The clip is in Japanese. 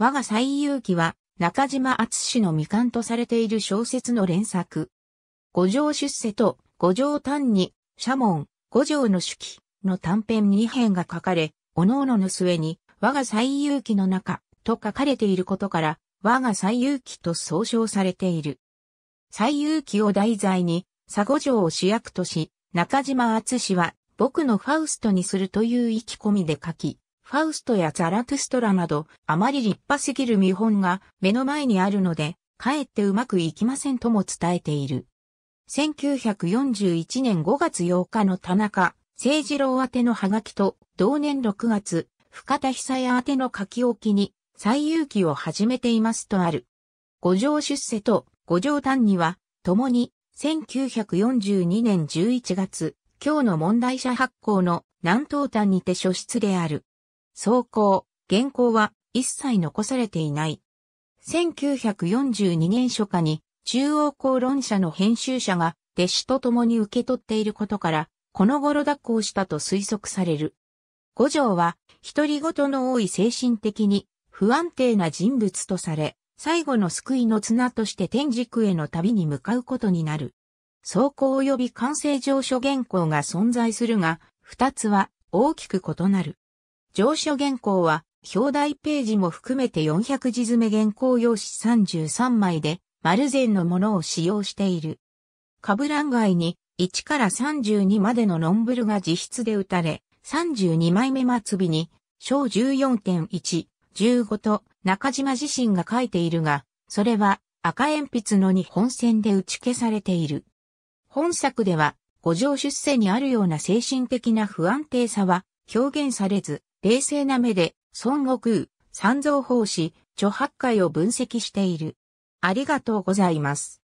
我が最遊記は、中島厚氏の未完とされている小説の連作。五条出世と五条単に、社門、五条の手記の短編二編が書かれ、おのおのの末に、我が最遊記の中と書かれていることから、我が最遊記と総称されている。最遊記を題材に、佐五条を主役とし、中島厚氏は僕のファウストにするという意気込みで書き、ファウストやザラトゥストラなど、あまり立派すぎる見本が目の前にあるので、かえってうまくいきませんとも伝えている。1941年5月8日の田中、聖二郎宛てのハガキと、同年6月、深田久也宛ての書き置きに、最有機を始めていますとある。五条出世と五条丹には、共に、1942年11月、今日の問題者発行の南東端にて書出である。装甲、原稿は一切残されていない。1942年初夏に中央公論社の編集者が弟子と共に受け取っていることから、この頃脱行したと推測される。五条は、独り言の多い精神的に不安定な人物とされ、最後の救いの綱として天竺への旅に向かうことになる。装行及び完成上書原稿が存在するが、二つは大きく異なる。上書原稿は、表題ページも含めて400字詰め原稿用紙33枚で、丸善のものを使用している。カブラン街に1から32までのノンブルが自筆で打たれ、32枚目末尾に、小14.1、15と中島自身が書いているが、それは赤鉛筆の2本線で打ち消されている。本作では、五条出世にあるような精神的な不安定さは表現されず、冷静な目で、孫悟空、三蔵法師、著八戒を分析している。ありがとうございます。